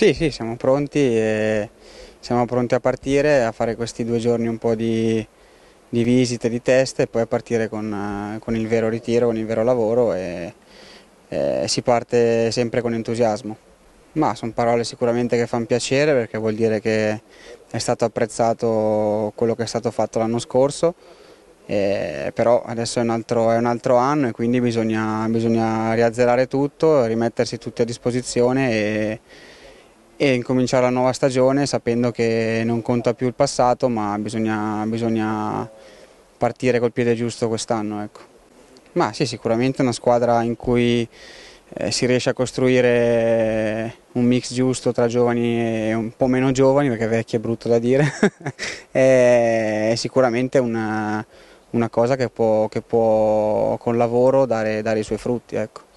Sì, sì, siamo pronti e siamo pronti a partire, a fare questi due giorni un po' di, di visite, di test e poi a partire con, eh, con, il vero ritiro, con il vero lavoro e, e si parte sempre con entusiasmo. Ma sono parole sicuramente che fanno piacere perché vuol dire che è stato apprezzato quello che è stato fatto l'anno scorso, eh, però adesso è un, altro, è un, altro, anno e quindi bisogna, bisogna riazzerare tutto, rimettersi tutti a disposizione e, e incominciare la nuova stagione sapendo che non conta più il passato ma bisogna, bisogna partire col piede giusto quest'anno. Ecco. Ma sì, sicuramente una squadra in cui eh, si riesce a costruire un mix giusto tra giovani e un po' meno giovani, perché vecchi è brutto da dire, è sicuramente una, una cosa che può, che può, con lavoro dare, dare i suoi frutti. Ecco.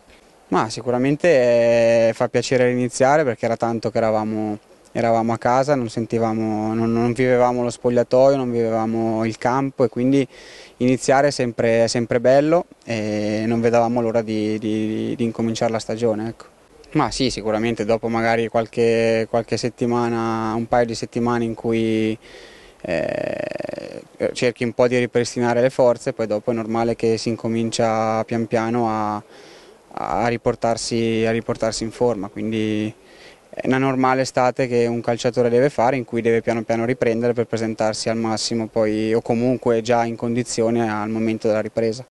Ma sicuramente eh, fa piacere iniziare perché era tanto che eravamo, eravamo a casa, non, non, non, vivevamo lo spogliatoio, non vivevamo il campo e quindi iniziare è sempre, è sempre bello e non vedevamo l'ora di, di, di, incominciare la stagione. Ecco. Ma sì, sicuramente dopo magari qualche, qualche settimana, un paio di settimane in cui eh, cerchi un po' di ripristinare le forze, poi dopo è normale che si incomincia pian piano a a riportarsi, a riportarsi in forma, quindi è una normale estate che un calciatore deve fare in cui deve piano piano riprendere per presentarsi al massimo poi o comunque già in condizione al momento della ripresa.